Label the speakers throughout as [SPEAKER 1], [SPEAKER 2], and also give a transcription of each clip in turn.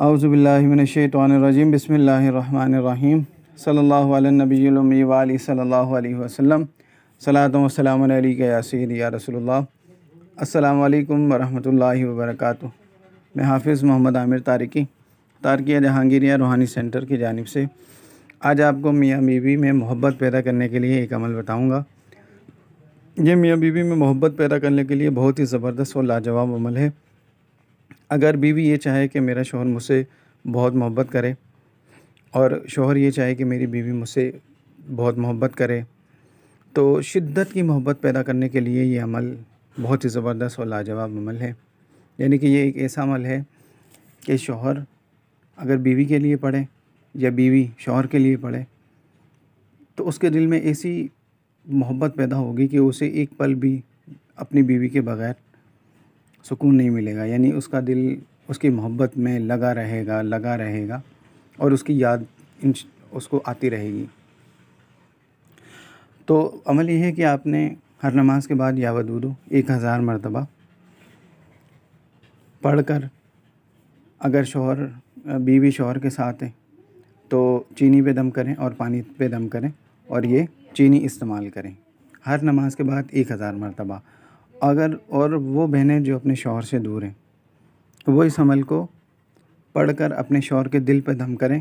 [SPEAKER 1] अज़बिल्लिमिनशैतरजीम बसमीम सल्लाबी नबी वाली वसम यासिर या वरम असलकम वरहमल मैं हाफिज़ मोहम्मद आमिर तारिकी तारकिया जहांगीरिया रूहानी सेंटर की जानब से आज आपको मियाँ बीबी में मोहब्बत पैदा करने के लिए एक अमल बताऊँगा ये मियाँ बीबी में मोहब्बत पैदा करने के लिए बहुत ही ज़बरदस्त और लाजवाब अमल है अगर बीवी ये चाहे कि मेरा शोहर मुझसे बहुत मोहब्बत करे और शोहर ये चाहे कि मेरी बीवी मुझसे बहुत मोहब्बत करे तो शिद्दत की मोहब्बत पैदा करने के लिए ये अमल बहुत ही ज़बरदस्त और लाजवाब अमल है यानी कि ये एक ऐसा अमल है कि शोहर अगर बीवी के लिए पढ़े या बीवी शोहर के लिए पढ़े तो उसके दिल में ऐसी मोहब्बत पैदा होगी कि उसे एक पल भी अपनी बीवी के बग़ैर सुकून नहीं मिलेगा यानी उसका दिल उसकी मोहब्बत में लगा रहेगा लगा रहेगा और उसकी याद उसको आती रहेगी तो अमल यह है कि आपने हर नमाज के बाद या वदू एक हज़ार मरतबा पढ़ कर अगर शोहर बीवी शोहर के साथ है तो चीनी पे दम करें और पानी पे दम करें और ये चीनी इस्तेमाल करें हर नमाज के बाद एक हज़ार मरतबा अगर और वो बहनें जो अपने शोहर से दूर हैं तो वो इस अमल को पढ़कर अपने शोहर के दिल पर दम करें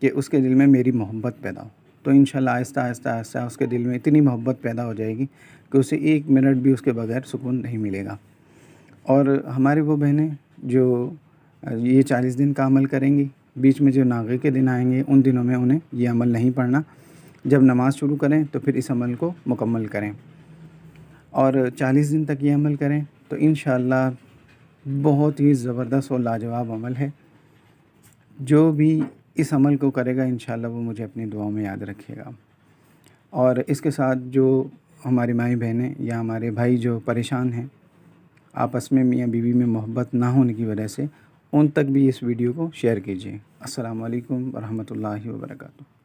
[SPEAKER 1] कि उसके दिल में मेरी मोहब्बत पैदा हो तो इन आहिस्ता आहिस्ता आहिस्ता उसके दिल में इतनी मोहब्बत पैदा हो जाएगी कि उसे एक मिनट भी उसके बगैर सुकून नहीं मिलेगा और हमारी वो बहनें जो ये चालीस दिन का अमल करेंगी बीच में जो नागे के दिन आएंगे उन दिनों में उन्हें ये अमल नहीं पढ़ना जब नमाज़ शुरू करें तो फिर इस अमल को मुकम्मल करें और चालीस दिन तक ये अमल करें तो इन बहुत ही ज़बरदस्त और लाजवाब अमल है जो भी इस अमल को करेगा इन वो मुझे अपनी दुआओं में याद रखेगा और इसके साथ जो हमारी माई बहनें या हमारे भाई जो परेशान हैं आपस में मियाँ बीवी में मोहब्बत ना होने की वजह से उन तक भी इस वीडियो को शेयर कीजिए असलकम वरहमल वर्का